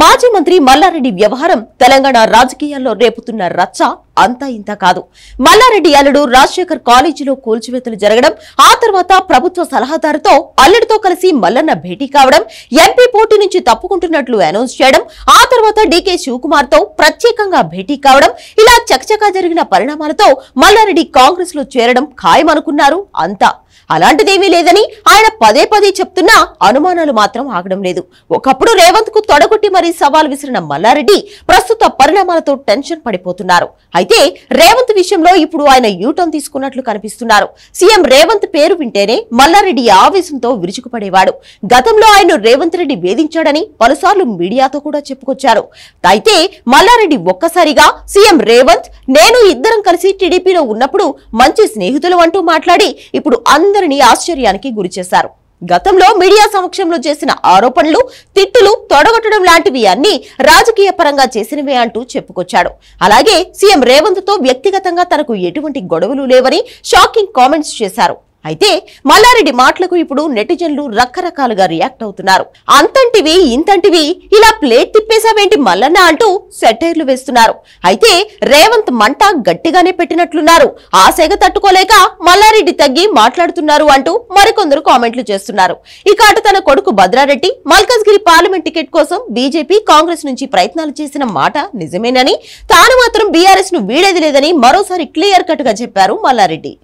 మాజీ మంత్రి మల్లారెడ్డి వ్యవహారం తెలంగాణ రాజకీయాల్లో రేపుతున్న రచ్చ అంతా ఇంత కాదు మల్లారెడ్డి అల్లుడు రాజశేఖర్ కాలేజీలో కూల్చివేతలు జరగడం ఆ తర్వాత ప్రభుత్వ సలహాదారుతో అల్లుడితో కలిసి మల్లన్న భేటీ కావడం ఎంపీ పోటీ నుంచి తప్పుకుంటున్నట్లు అనౌన్స్ చేయడం ఆ తర్వాత డీకే శివకుమార్ తో ప్రత్యేకంగా భేటీ కావడం ఇలా చకచకా జరిగిన పరిణామాలతో మల్లారెడ్డి కాంగ్రెస్ లో చేరడం ఖాయమనుకున్నారు అంతా అలాంటిదేమీ లేదని ఆయన పదే పదే చెప్తున్నా అనుమానాలు మాత్రం ఆగడం లేదు ఒకప్పుడు రేవంత్ కు తొడగొట్టి మరీ సవాల్ విసిరిన మల్లారెడ్డి ప్రస్తుత పరిణామాలతో టెన్షన్ పడిపోతున్నారు అయితే రేవంత్ విషయంలో ఇప్పుడు ఆయన యూటర్న్ తీసుకున్నట్లు కనిపిస్తున్నారు సీఎం రేవంత్ పేరు వింటేనే మల్లారెడ్డి ఆవేశంతో విరుచుకుపడేవాడు గతంలో ఆయన రేవంత్ రెడ్డి వేధించాడని పలుసార్లు మీడియాతో కూడా చెప్పుకొచ్చారు అయితే మల్లారెడ్డి ఒక్కసారిగా సీఎం రేవంత్ నేను ఇద్దరం కలిసి టీడీపీలో ఉన్నప్పుడు మంచి స్నేహితులు అంటూ మాట్లాడి ఇప్పుడు అందరినీ ఆశ్చర్యానికి గురిచేశారు గతంలో మీడియా సమక్షంలో చేసిన ఆరోపణలు తిట్టులు తొడగొట్టడం లాంటివి అన్ని రాజకీయ పరంగా చేసినవే అంటూ చెప్పుకొచ్చాడు అలాగే సీఎం రేవంత్ తో వ్యక్తిగతంగా తనకు ఎటువంటి గొడవలు లేవని షాకింగ్ కామెంట్స్ చేశారు అయితే మల్లారెడ్డి మాటలకు ఇప్పుడు నెటిజన్లు రకరకాలుగా రియాక్ట్ అవుతున్నారు అంతంటివి ఇంతంటివి ఇలా ప్లేట్ తిప్పేశావేంటి మల్లన్న అంటూ సెటైర్లు వేస్తున్నారు అయితే రేవంత్ మంట గట్టిగానే పెట్టినట్లున్నారు ఆ సేగ తట్టుకోలేక మల్లారెడ్డి తగ్గి మాట్లాడుతున్నారు అంటూ మరికొందరు కామెంట్లు చేస్తున్నారు ఇక అటు తన కొడుకు భద్రారెడ్డి మల్కజ్గిరి పార్లమెంట్ టికెట్ కోసం బీజేపీ కాంగ్రెస్ నుంచి ప్రయత్నాలు చేసిన మాట నిజమేనని తాను మాత్రం బీఆర్ఎస్ ను వీడేది లేదని మరోసారి క్లియర్ కట్ గా చెప్పారు మల్లారెడ్డి